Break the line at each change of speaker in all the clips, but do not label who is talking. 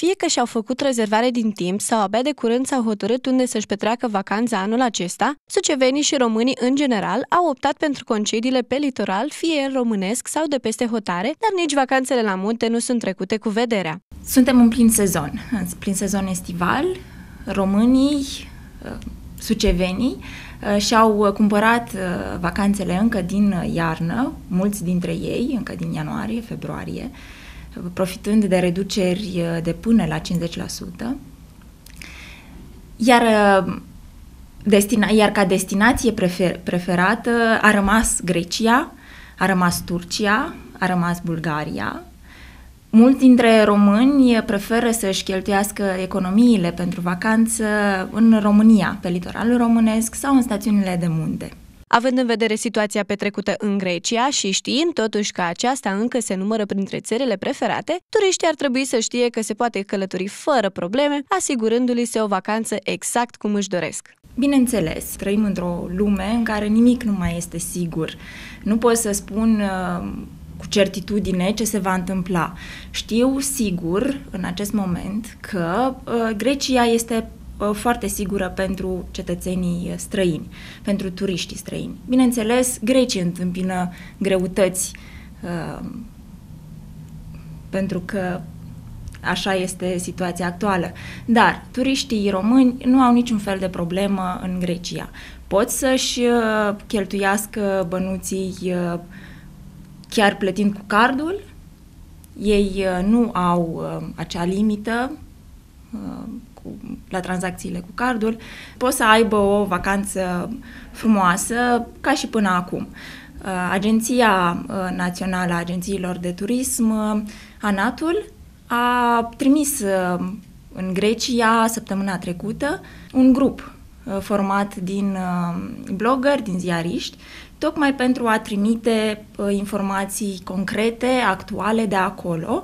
Fie că și-au făcut rezervare din timp sau abia de curând s-au hotărât unde să-și petreacă vacanța anul acesta, sucevenii și românii în general au optat pentru concediile pe litoral, fie în românesc sau de peste hotare, dar nici vacanțele la munte nu sunt trecute cu vederea. Suntem în plin sezon, în plin sezon estival, românii,
uh, sucevenii, uh, și-au uh, cumpărat vacanțele încă din iarnă, mulți dintre ei, încă din ianuarie, februarie, profitând de reduceri uh, de până la 50%. Iar, uh, destina, iar ca destinație prefer, preferată a rămas Grecia, a rămas Turcia, a rămas Bulgaria. Mulți dintre români preferă să-și cheltuiască economiile pentru vacanță în România, pe litoralul românesc sau în stațiunile de munte.
Având în vedere situația petrecută în Grecia și știind totuși că aceasta încă se numără printre țările preferate, turiștii ar trebui să știe că se poate călători fără probleme, asigurându-li se o vacanță exact cum își doresc. Bineînțeles, trăim într-o lume în care nimic nu
mai este sigur. Nu pot să spun uh, cu certitudine ce se va întâmpla. Știu sigur în acest moment că uh, Grecia este Uh, foarte sigură pentru cetățenii străini, pentru turiștii străini. Bineînțeles, grecii întâmpină greutăți uh, pentru că așa este situația actuală. Dar turiștii români nu au niciun fel de problemă în Grecia. Pot să-și uh, cheltuiască bănuții chiar plătind cu cardul, ei nu au acea limită cu, la tranzacțiile cu cardul, pot să aibă o vacanță frumoasă, ca și până acum. Uh, Agenția uh, Națională a Agențiilor de Turism, uh, ANATUL, a trimis în Grecia săptămâna trecută un grup format din blogger, din ziariști, tocmai pentru a trimite informații concrete, actuale de acolo,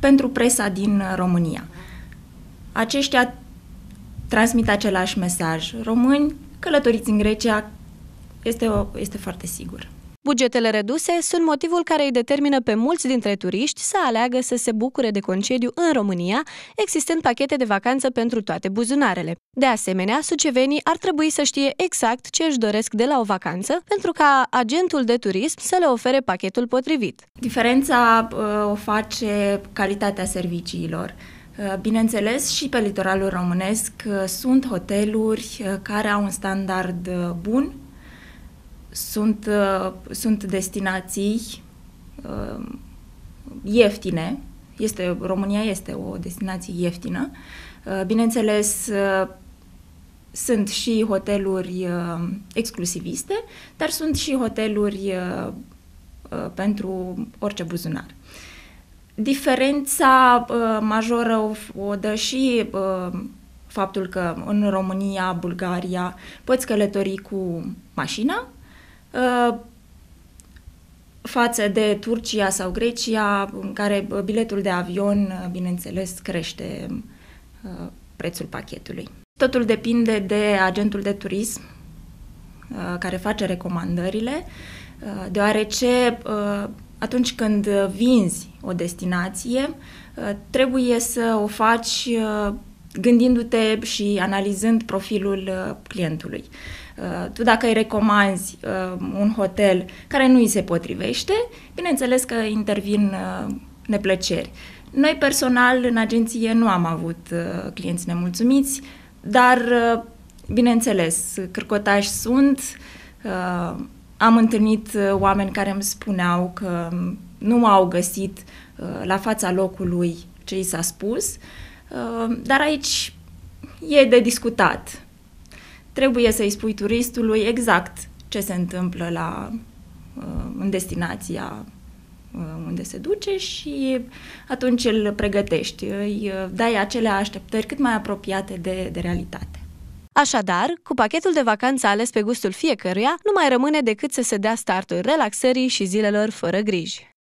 pentru presa din România. Aceștia transmit același mesaj. Români, călătoriți în Grecia, este, o, este foarte sigur.
Bugetele reduse sunt motivul care îi determină pe mulți dintre turiști să aleagă să se bucure de concediu în România, existând pachete de vacanță pentru toate buzunarele. De asemenea, sucevenii ar trebui să știe exact ce își doresc de la o vacanță pentru ca agentul de turism să le ofere pachetul potrivit. Diferența uh, o face calitatea serviciilor.
Uh, bineînțeles, și pe litoralul românesc uh, sunt hoteluri uh, care au un standard bun, sunt, sunt destinații ieftine, este, România este o destinație ieftină. Bineînțeles, sunt și hoteluri exclusiviste, dar sunt și hoteluri pentru orice buzunar. Diferența uh, majoră o, o dă și uh, faptul că în România, Bulgaria, poți călători cu mașina uh, față de Turcia sau Grecia, în care uh, biletul de avion, uh, bineînțeles, crește uh, prețul pachetului. Totul depinde de agentul de turism uh, care face recomandările, uh, deoarece atunci când uh, vinzi o destinație, uh, trebuie să o faci uh, gândindu-te și analizând profilul clientului. Tu dacă îi recomanzi un hotel care nu îi se potrivește, bineînțeles că intervin neplăceri. Noi personal în agenție nu am avut clienți nemulțumiți, dar bineînțeles, cârcotași sunt, am întâlnit uh, oameni care îmi spuneau că um, nu au găsit uh, la fața locului ce i s-a spus, uh, dar aici e de discutat. Trebuie să-i spui turistului exact ce se întâmplă la, în destinația unde se duce și atunci îl pregătești, îi
dai acele așteptări cât mai apropiate de, de realitate. Așadar, cu pachetul de vacanță ales pe gustul fiecăruia, nu mai rămâne decât să se dea startul relaxării și zilelor fără griji.